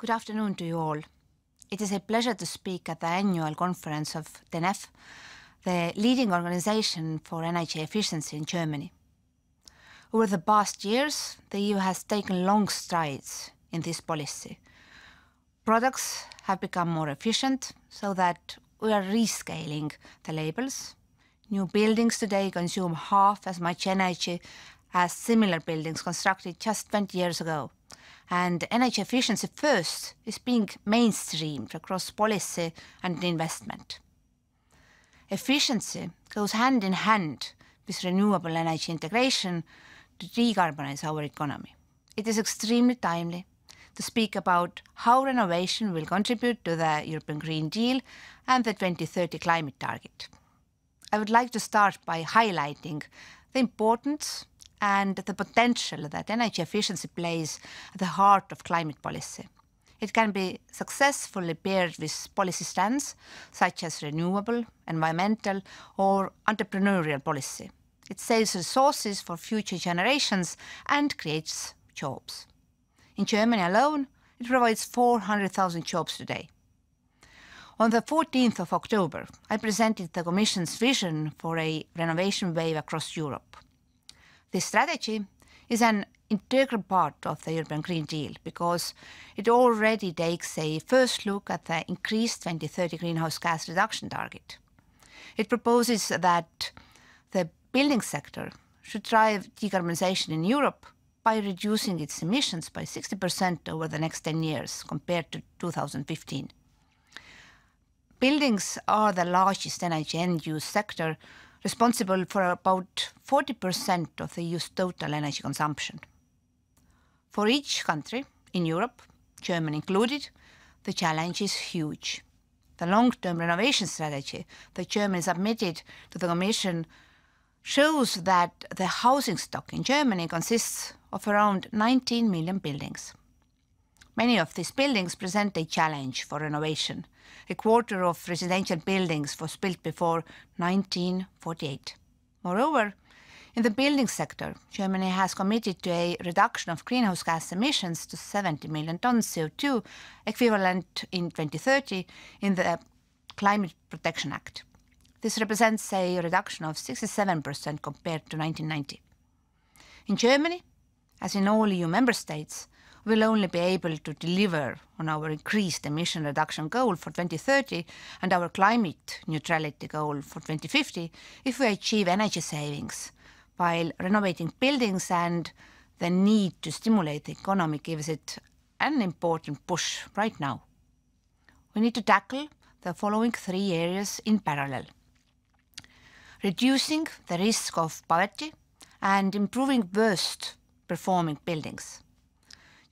Good afternoon to you all. It is a pleasure to speak at the annual conference of DENEF, the leading organization for energy efficiency in Germany. Over the past years, the EU has taken long strides in this policy. Products have become more efficient so that we are rescaling the labels. New buildings today consume half as much energy as similar buildings constructed just 20 years ago and energy efficiency first is being mainstreamed across policy and investment. Efficiency goes hand in hand with renewable energy integration to decarbonize our economy. It is extremely timely to speak about how renovation will contribute to the European Green Deal and the 2030 climate target. I would like to start by highlighting the importance and the potential that energy efficiency plays at the heart of climate policy. It can be successfully paired with policy strands such as renewable, environmental, or entrepreneurial policy. It saves resources for future generations and creates jobs. In Germany alone, it provides 400,000 jobs today. On the 14th of October, I presented the Commission's vision for a renovation wave across Europe. This strategy is an integral part of the European Green Deal because it already takes a first look at the increased 2030 greenhouse gas reduction target. It proposes that the building sector should drive decarbonization in Europe by reducing its emissions by 60% over the next 10 years compared to 2015. Buildings are the largest energy end use sector responsible for about 40% of the EU's total energy consumption. For each country in Europe, Germany included, the challenge is huge. The long term renovation strategy that Germany submitted to the Commission shows that the housing stock in Germany consists of around 19 million buildings. Many of these buildings present a challenge for renovation. A quarter of residential buildings was built before 1948. Moreover, in the building sector, Germany has committed to a reduction of greenhouse gas emissions to 70 million tons CO2, equivalent in 2030 in the Climate Protection Act. This represents a reduction of 67% compared to 1990. In Germany, as in all EU member states, will only be able to deliver on our increased emission reduction goal for 2030 and our climate neutrality goal for 2050 if we achieve energy savings while renovating buildings and the need to stimulate the economy gives it an important push right now. We need to tackle the following three areas in parallel. Reducing the risk of poverty and improving worst performing buildings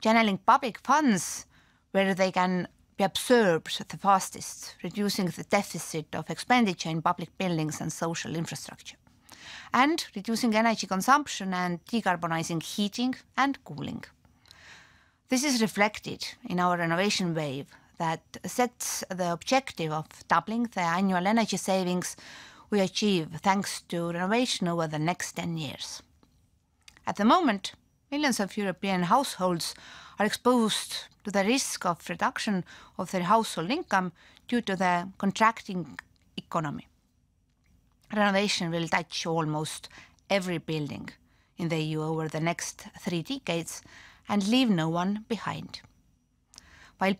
channeling public funds where they can be absorbed the fastest, reducing the deficit of expenditure in public buildings and social infrastructure, and reducing energy consumption and decarbonizing heating and cooling. This is reflected in our renovation wave that sets the objective of doubling the annual energy savings we achieve thanks to renovation over the next 10 years. At the moment, Millions of European households are exposed to the risk of reduction of their household income due to the contracting economy. Renovation will touch almost every building in the EU over the next three decades and leave no one behind. While